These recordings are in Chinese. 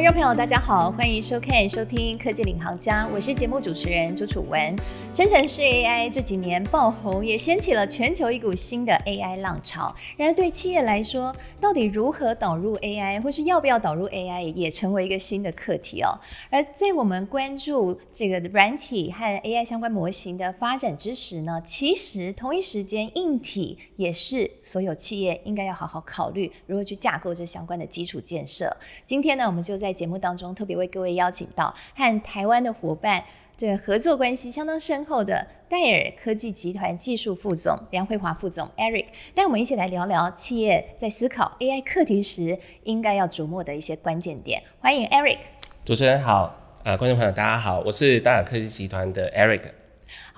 观众朋友，大家好，欢迎收看、收听《科技领航家》，我是节目主持人朱楚文。生成式 AI 这几年爆红，也掀起了全球一股新的 AI 浪潮。然而，对企业来说，到底如何导入 AI，或是要不要导入 AI，也成为一个新的课题哦。而在我们关注这个软体和 AI 相关模型的发展之时呢，其实同一时间，硬体也是所有企业应该要好好考虑如何去架构这相关的基础建设。今天呢，我们就在。在节目当中，特别为各位邀请到和台湾的伙伴，这个合作关系相当深厚的戴尔科技集团技术副总梁慧华副总 Eric，带我们一起来聊聊企业在思考 AI 课题时应该要琢磨的一些关键点。欢迎 Eric，主持人好，啊，观众朋友大家好，我是戴尔科技集团的 Eric。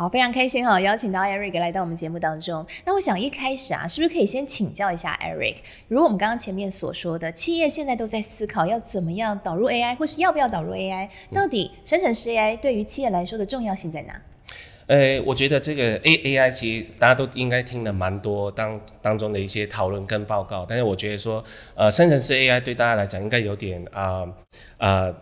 好，非常开心哈，邀请到 Eric 来到我们节目当中。那我想一开始啊，是不是可以先请教一下 Eric？如我们刚刚前面所说的，企业现在都在思考要怎么样导入 AI，或是要不要导入 AI？到底生成式 AI 对于企业来说的重要性在哪？呃，我觉得这个 A AI 其实大家都应该听了蛮多当当中的一些讨论跟报告，但是我觉得说，呃，生成式 AI 对大家来讲应该有点啊啊。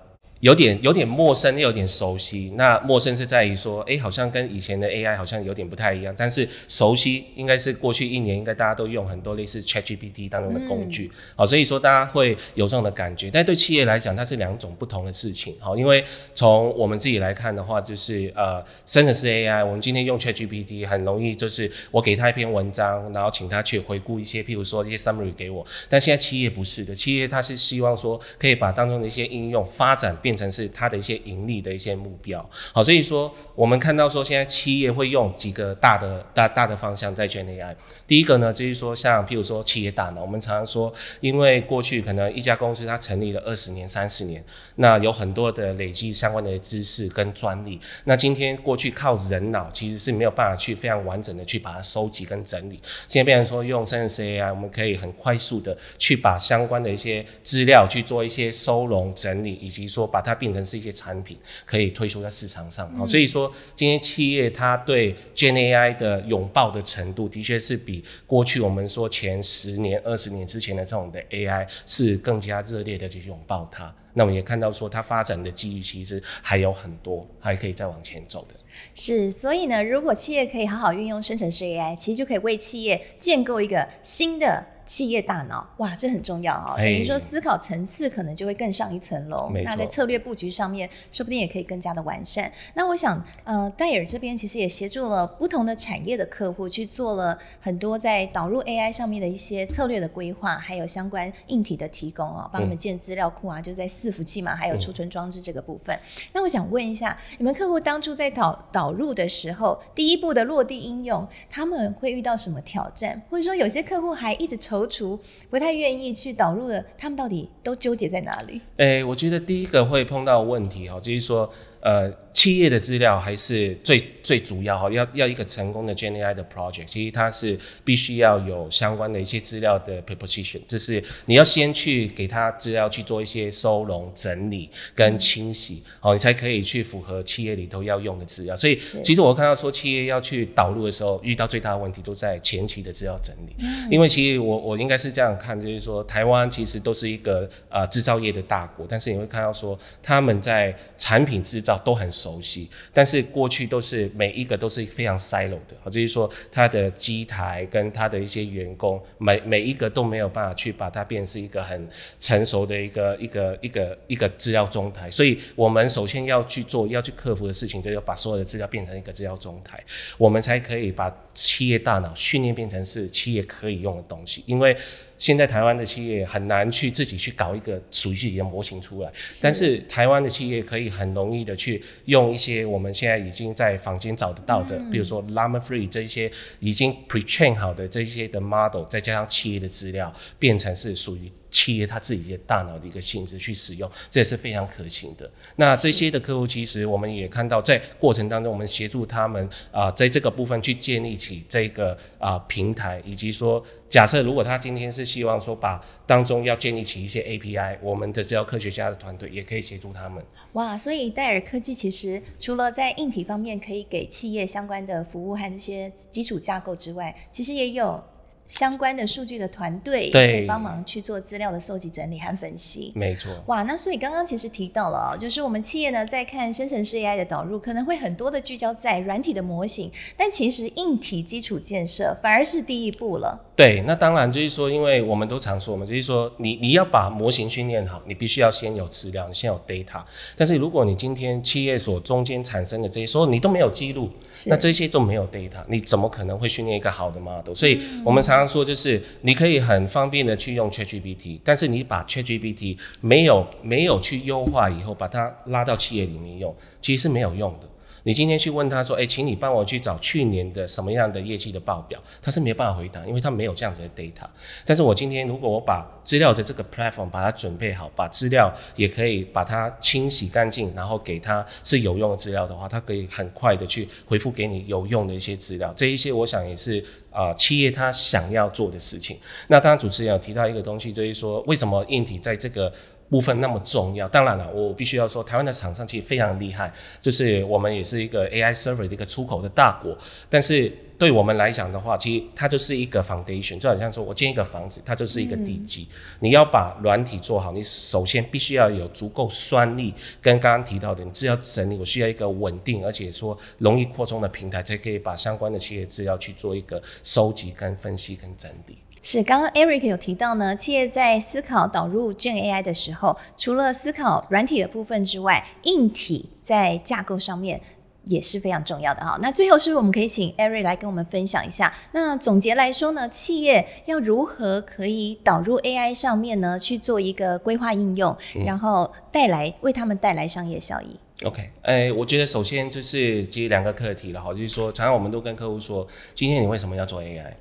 有点有点陌生，又有点熟悉。那陌生是在于说，哎，好像跟以前的 AI 好像有点不太一样。但是熟悉应该是过去一年应该大家都用很多类似 ChatGPT 当中的工具，好，所以说大家会有这样的感觉。但对企业来讲，它是两种不同的事情，好，因为从我们自己来看的话，就是呃，真的是 AI。我们今天用 ChatGPT 很容易，就是我给他一篇文章，然后请他去回顾一些，譬如说一些 summary 给我。但现在企业不是的，企业它是希望说可以把当中的一些应用发展。变成是它的一些盈利的一些目标，好，所以说我们看到说现在企业会用几个大的大大的方向在卷 AI。第一个呢，就是说像譬如说企业大脑，我们常常说，因为过去可能一家公司它成立了二十年、三十年，那有很多的累积相关的知识跟专利，那今天过去靠人脑其实是没有办法去非常完整的去把它收集跟整理，现在变成说用生 c AI，我们可以很快速的去把相关的一些资料去做一些收容整理，以及说把。把它变成是一些产品，可以推出在市场上。好，所以说今天企业它对 Gen AI 的拥抱的程度，的确是比过去我们说前十年、二十年之前的这种的 AI 是更加热烈的去拥抱它。那我们也看到说，它发展的机遇其实还有很多，还可以再往前走的。是，所以呢，如果企业可以好好运用生成式 AI，其实就可以为企业建构一个新的。企业大脑，哇，这很重要啊！等于说思考层次可能就会更上一层楼。那在策略布局上面，说不定也可以更加的完善。那我想，呃，戴尔这边其实也协助了不同的产业的客户，去做了很多在导入 AI 上面的一些策略的规划，还有相关硬体的提供啊，帮他们建资料库啊，就在伺服器嘛，还有储存装置这个部分。那我想问一下，你们客户当初在导导入的时候，第一步的落地应用，他们会遇到什么挑战？或者说，有些客户还一直愁。踌躇，不太愿意去导入的，他们到底都纠结在哪里？哎，我觉得第一个会碰到问题哈，就是说。呃，企业的资料还是最最主要哈，要要一个成功的 GAI 的 project，其实它是必须要有相关的一些资料的 p r e p o r a t i o n 就是你要先去给他资料去做一些收容、整理跟清洗，哦，你才可以去符合企业里头要用的资料。所以，其实我看到说企业要去导入的时候，遇到最大的问题都在前期的资料整理。因为其实我我应该是这样看，就是说台湾其实都是一个呃制造业的大国，但是你会看到说他们在产品制造。都很熟悉，但是过去都是每一个都是非常 silo 的，就是说它的机台跟它的一些员工，每每一个都没有办法去把它变成一个很成熟的一个一个一个一个资料中台。所以，我们首先要去做要去克服的事情，就要把所有的资料变成一个资料中台，我们才可以把企业大脑训练变成是企业可以用的东西，因为。现在台湾的企业很难去自己去搞一个属于自己的模型出来，但是台湾的企业可以很容易的去用一些我们现在已经在坊间找得到的，比如说 l a m a Free 这一些已经 pretrain 好的这些的 model，再加上企业的资料，变成是属于。企业它自己的大脑的一个性质去使用，这也是非常可行的。那这些的客户其实我们也看到，在过程当中，我们协助他们啊，在这个部分去建立起这个啊平台，以及说，假设如果他今天是希望说把当中要建立起一些 API，我们的这料科学家的团队也可以协助他们。哇，所以戴尔科技其实除了在硬体方面可以给企业相关的服务和这些基础架构之外，其实也有。相关的数据的团队可以帮忙去做资料的收集、整理和分析。没错，哇，那所以刚刚其实提到了，就是我们企业呢在看生成式 AI 的导入，可能会很多的聚焦在软体的模型，但其实硬体基础建设反而是第一步了。对，那当然就是说，因为我们都常说嘛，就是说你你要把模型训练好，你必须要先有资料，你先有 data。但是如果你今天企业所中间产生的这些，所有你都没有记录，那这些就没有 data，你怎么可能会训练一个好的 model？所以我们常常说，就是你可以很方便的去用 ChatGPT，但是你把 ChatGPT 没有没有去优化以后，把它拉到企业里面用，其实是没有用的。你今天去问他说：“哎，请你帮我去找去年的什么样的业绩的报表。”他是没有办法回答，因为他没有这样子的 data。但是我今天如果我把资料的这个 platform 把它准备好，把资料也可以把它清洗干净，然后给他是有用的资料的话，他可以很快的去回复给你有用的一些资料。这一些我想也是啊，企业他想要做的事情。那刚刚主持人有提到一个东西，就是说为什么硬体在这个。部分那么重要，当然了，我必须要说，台湾的厂商其实非常厉害，就是我们也是一个 AI server 的一个出口的大国。但是对我们来讲的话，其实它就是一个 foundation，就好像说我建一个房子，它就是一个地基。你要把软体做好，你首先必须要有足够算力，跟刚刚提到的，你资料整理，我需要一个稳定而且说容易扩充的平台，才可以把相关的企业资料去做一个收集、跟分析、跟整理。是，刚刚 Eric 有提到呢，企业在思考导入 Gen AI 的时候，除了思考软体的部分之外，硬体在架构上面也是非常重要的哈。那最后，是不是我们可以请 Eric 来跟我们分享一下？那总结来说呢，企业要如何可以导入 AI 上面呢，去做一个规划应用，然后带来为他们带来商业效益？OK，哎，我觉得首先就是其实两个课题了哈，就是说，常常我们都跟客户说，今天你为什么要做 AI？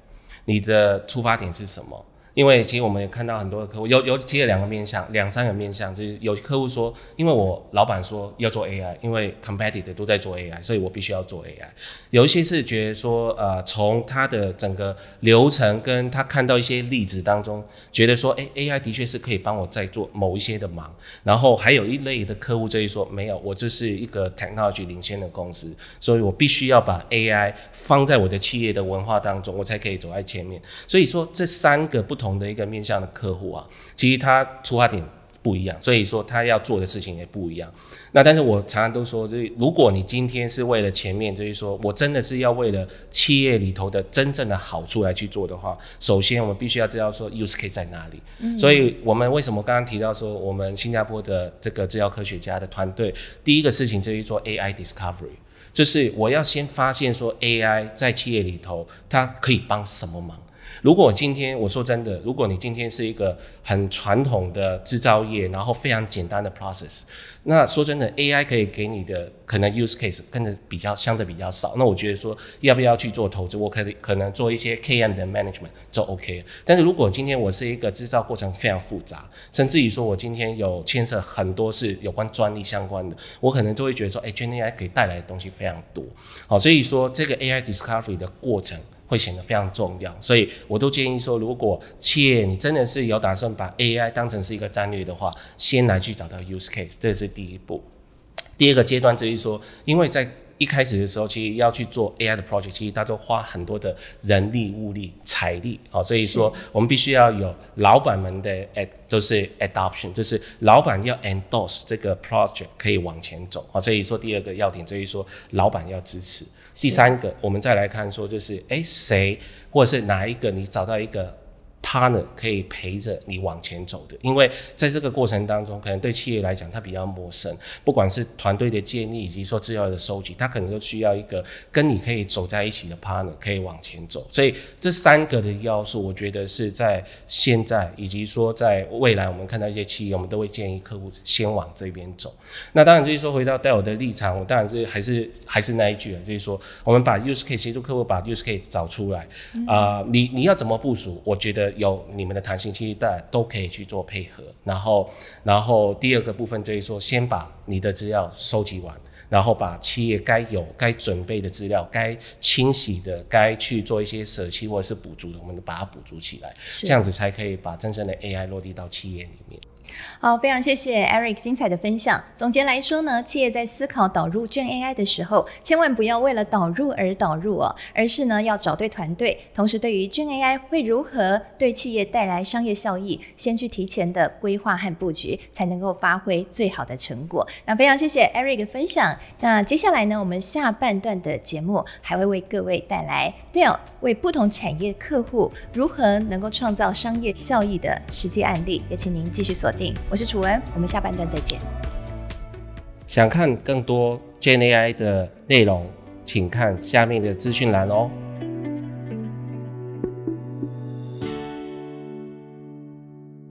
你的出发点是什么？因为其实我们也看到很多的客户，尤尤其了两个面向，两三个面向，就是有客户说，因为我老板说要做 AI，因为 c o m p e t i t e 都在做 AI，所以我必须要做 AI。有一些是觉得说，呃，从他的整个流程跟他看到一些例子当中，觉得说，哎，AI 的确是可以帮我在做某一些的忙。然后还有一类的客户，这一说没有，我就是一个 Technology 领先的公司，所以我必须要把 AI 放在我的企业的文化当中，我才可以走在前面。所以说这三个不同。同的一个面向的客户啊，其实他出发点不一样，所以说他要做的事情也不一样。那但是我常常都说，就是如果你今天是为了前面，就是说我真的是要为了企业里头的真正的好处来去做的话，首先我们必须要知道说 use case 在哪里。所以我们为什么刚刚提到说，我们新加坡的这个制药科学家的团队，第一个事情就是做 AI discovery，就是我要先发现说 AI 在企业里头它可以帮什么忙。如果今天我说真的，如果你今天是一个很传统的制造业，然后非常简单的 process，那说真的，AI 可以给你的可能 use case 跟着比较相对比较少。那我觉得说要不要去做投资，我可可能做一些 KM 的 management 就 OK 了。但是如果今天我是一个制造过程非常复杂，甚至于说我今天有牵涉很多是有关专利相关的，我可能就会觉得说，哎，AI 可以带来的东西非常多。好，所以说这个 AI discovery 的过程。会显得非常重要，所以我都建议说，如果企业你真的是有打算把 AI 当成是一个战略的话，先来去找到 use case，这是第一步。第二个阶段就是说，因为在一开始的时候，其实要去做 AI 的 project，其实它都花很多的人力、物力、财力，啊，所以说我们必须要有老板们的，就是 adoption，就是老板要 endorse 这个 project 可以往前走，啊，所以说，第二个要点就是说老板要支持。第三个，我们再来看说就是，诶，谁或者是哪一个，你找到一个。partner 可以陪着你往前走的，因为在这个过程当中，可能对企业来讲它比较陌生，不管是团队的建立以及说资料的收集，它可能都需要一个跟你可以走在一起的 partner 可以往前走。所以这三个的要素，我觉得是在现在以及说在未来，我们看到一些企业，我们都会建议客户先往这边走。那当然就是说，回到戴尔的立场，我当然是还是还是那一句，就是说，我们把 use case 协助客户把 use case 找出来啊，你你要怎么部署？我觉得。有你们的弹性，其实大家都可以去做配合。然后，然后第二个部分就是说，先把你的资料收集完，然后把企业该有、该准备的资料、该清洗的、该去做一些舍弃或者是补足的，我们把它补足起来，这样子才可以把真正的 AI 落地到企业里面。好，非常谢谢 Eric 精彩的分享。总结来说呢，企业在思考导入卷 AI 的时候，千万不要为了导入而导入哦，而是呢要找对团队。同时，对于卷 AI 会如何对企业带来商业效益，先去提前的规划和布局，才能够发挥最好的成果。那非常谢谢 Eric 的分享。那接下来呢，我们下半段的节目还会为各位带来 Dell 为不同产业客户如何能够创造商业效益的实际案例，也请您继续锁定。我是楚文，我们下半段再见。想看更多 j n a i 的内容，请看下面的资讯栏哦。